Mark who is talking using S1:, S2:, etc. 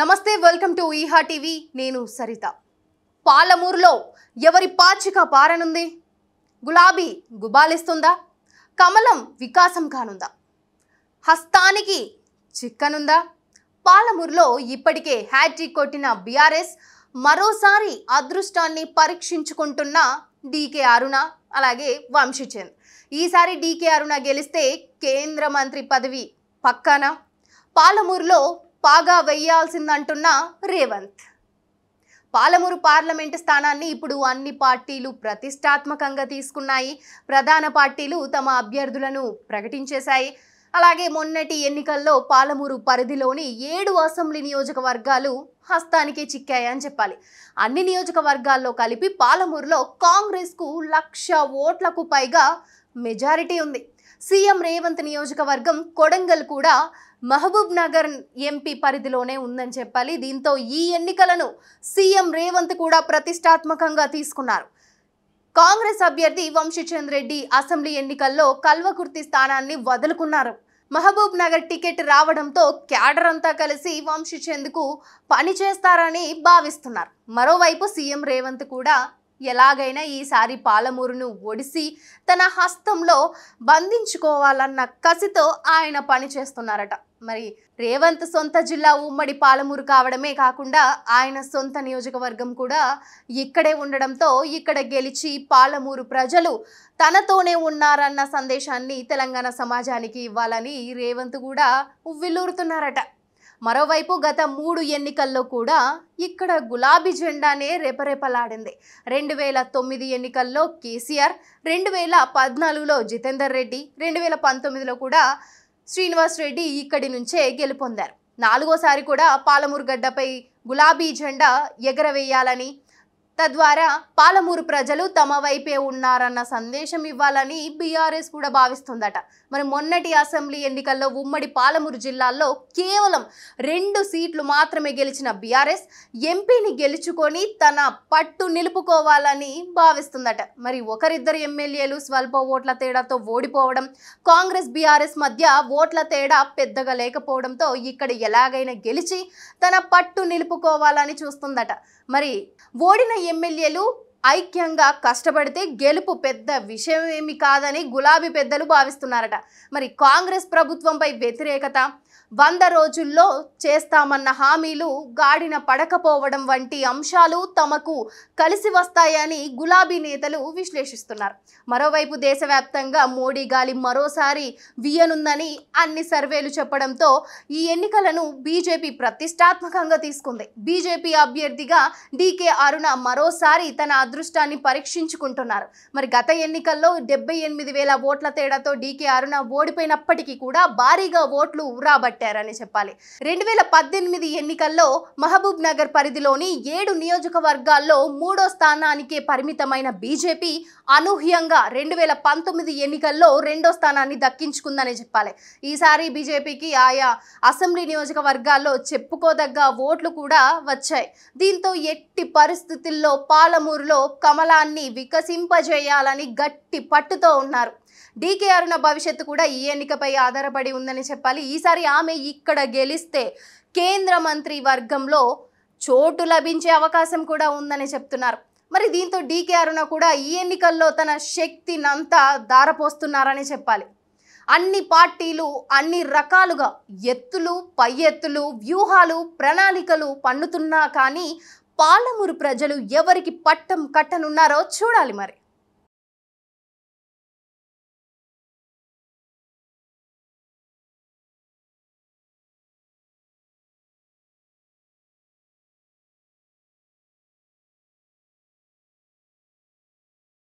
S1: నమస్తే welcome to ఈహా TV నేను సరిత పాలమూరులో ఎవరి పాచిక పారనుంది గులాబీ గుబాలిస్తుందా కమలం వికాసం కానుందా హస్తానికి చిక్కనుందా పాలమూరులో ఇప్పటికే హ్యాట్రిక్ కొట్టిన బీఆర్ఎస్ మరోసారి అదృష్టాన్ని పరీక్షించుకుంటున్న డీకే అరుణ అలాగే వంశీచంద్ ఈసారి డీకే అరుణ గెలిస్తే కేంద్ర మంత్రి పదవి పక్కన పాలమూరులో పాగా వెయ్యాల్సిందంటున్న రేవంత్ పాలమూరు పార్లమెంటు స్థానాన్ని ఇప్పుడు అన్ని పార్టీలు ప్రతిష్టాత్మకంగా తీసుకున్నాయి ప్రధాన పార్టీలు తమ అభ్యర్థులను ప్రకటించేశాయి అలాగే మొన్నటి ఎన్నికల్లో పాలమూరు పరిధిలోని ఏడు అసెంబ్లీ నియోజకవర్గాలు హస్తానికే చిక్కాయని చెప్పాలి అన్ని నియోజకవర్గాల్లో కలిపి పాలమూరులో కాంగ్రెస్కు లక్ష ఓట్లకు పైగా మెజారిటీ ఉంది సీఎం రేవంత్ నియోజకవర్గం కొడంగల్ కూడా మహబూబ్ నగర్ ఎంపీ పరిధిలోనే ఉందని చెప్పాలి దీంతో ఈ ఎన్నికలను సీఎం రేవంత్ కూడా ప్రతిష్టాత్మకంగా తీసుకున్నారు కాంగ్రెస్ అభ్యర్థి వంశీచంద్ రెడ్డి అసెంబ్లీ ఎన్నికల్లో కల్వకుర్తి స్థానాన్ని వదులుకున్నారు మహబూబ్ నగర్ టికెట్ రావడంతో క్యాడర్ అంతా కలిసి వంశీచంద్కు పని చేస్తారని భావిస్తున్నారు మరోవైపు సీఎం రేవంత్ కూడా ఎలాగైనా ఈసారి పాలమూరును ఒడిసి తన హస్తంలో బంధించుకోవాలన్న కసితో ఆయన పనిచేస్తున్నారట మరి రేవంత్ సొంత జిల్లా ఉమ్మడి పాలమూరు కావడమే కాకుండా ఆయన సొంత నియోజకవర్గం కూడా ఇక్కడే ఉండడంతో ఇక్కడ గెలిచి పాలమూరు ప్రజలు తనతోనే ఉన్నారన్న సందేశాన్ని తెలంగాణ సమాజానికి ఇవ్వాలని రేవంత్ కూడా ఉవ్విల్లూరుతున్నారట మరోవైపు గత మూడు ఎన్నికల్లో కూడా ఇక్కడ గులాబీ జెండానే రెపరెపలాడింది రెండు వేల తొమ్మిది ఎన్నికల్లో కేసీఆర్ రెండు వేల పద్నాలుగులో జితేందర్ రెడ్డి రెండు వేల పంతొమ్మిదిలో కూడా శ్రీనివాస్ రెడ్డి ఇక్కడి నుంచే గెలుపొందారు నాలుగోసారి కూడా పాలమూరు గడ్డపై గులాబీ జెండా ఎగరవేయాలని తద్వారా పాలమూరు ప్రజలు తమ వైపే ఉన్నారన్న సందేశం ఇవ్వాలని బీఆర్ఎస్ కూడా భావిస్తుందట మరి మొన్నటి అసెంబ్లీ ఎన్నికల్లో ఉమ్మడి పాలమూరు జిల్లాల్లో కేవలం రెండు సీట్లు మాత్రమే గెలిచిన బీఆర్ఎస్ ఎంపీని గెలుచుకొని తన పట్టు నిలుపుకోవాలని భావిస్తుందట మరి ఒకరిద్దరు ఎమ్మెల్యేలు స్వల్ప ఓట్ల తేడాతో ఓడిపోవడం కాంగ్రెస్ బీఆర్ఎస్ మధ్య ఓట్ల తేడా పెద్దగా లేకపోవడంతో ఇక్కడ ఎలాగైనా గెలిచి తన పట్టు నిలుపుకోవాలని చూస్తుందట మరి ఓడిన ఎమ్మెల్యేలు ఐక్యంగా కష్టపడితే గెలుపు పెద్ద విషయం ఏమి కాదని గులాబీ పెద్దలు భావిస్తున్నారట మరి కాంగ్రెస్ ప్రభుత్వంపై వ్యతిరేకత వంద రోజుల్లో చేస్తామన్న హామీలు గాడిన పడకపోవడం వంటి అంశాలు తమకు కలిసి వస్తాయని గులాబీ నేతలు విశ్లేషిస్తున్నారు మరోవైపు దేశవ్యాప్తంగా మోడీ గాలి మరోసారి వీయనుందని అన్ని సర్వేలు చెప్పడంతో ఈ ఎన్నికలను బీజేపీ ప్రతిష్టాత్మకంగా తీసుకుంది బీజేపీ అభ్యర్థిగా డీకే అరుణ మరోసారి తన అదృష్టాన్ని పరీక్షించుకుంటున్నారు మరి గత ఎన్నికల్లో డెబ్బై ఎనిమిది వేల ఓట్ల తేడాతో డీకే అరుణ ఓడిపోయినప్పటికీ కూడా భారీగా ఓట్లు రాబట్టి చేపట్టారని చెప్పాలి రెండు వేల పద్దెనిమిది ఎన్నికల్లో మహబూబ్ నగర్ పరిధిలోని ఏడు నియోజకవర్గాల్లో మూడో స్థానానికే పరిమితమైన బీజేపీ అనూహ్యంగా రెండు వేల పంతొమ్మిది ఎన్నికల్లో రెండో స్థానాన్ని దక్కించుకుందని చెప్పాలి ఈసారి బీజేపీకి ఆయా అసెంబ్లీ నియోజకవర్గాల్లో చెప్పుకోదగ్గ ఓట్లు కూడా వచ్చాయి దీంతో ఎట్టి పరిస్థితుల్లో పాలమూరులో కమలాన్ని వికసింపజేయాలని గట్టి పట్టుతో ఉన్నారు డీకేఆర్న భవిష్యత్తు కూడా ఈ ఎన్నికపై ఆధారపడి ఉందని చెప్పాలి ఈసారి ఆమె ఇక్కడ గెలిస్తే కేంద్ర మంత్రి వర్గంలో చోటు లభించే అవకాశం కూడా ఉందని చెప్తున్నారు మరి దీంతో డీకే అరుణ కూడా ఈ ఎన్నికల్లో తన శక్తినంతా దారపోస్తున్నారని చెప్పాలి అన్ని పార్టీలు అన్ని రకాలుగా ఎత్తులు పై ఎత్తులు వ్యూహాలు ప్రణాళికలు పన్నుతున్నా కానీ పాలమూరు ప్రజలు ఎవరికి పట్టం కట్టనున్నారో చూడాలి మరి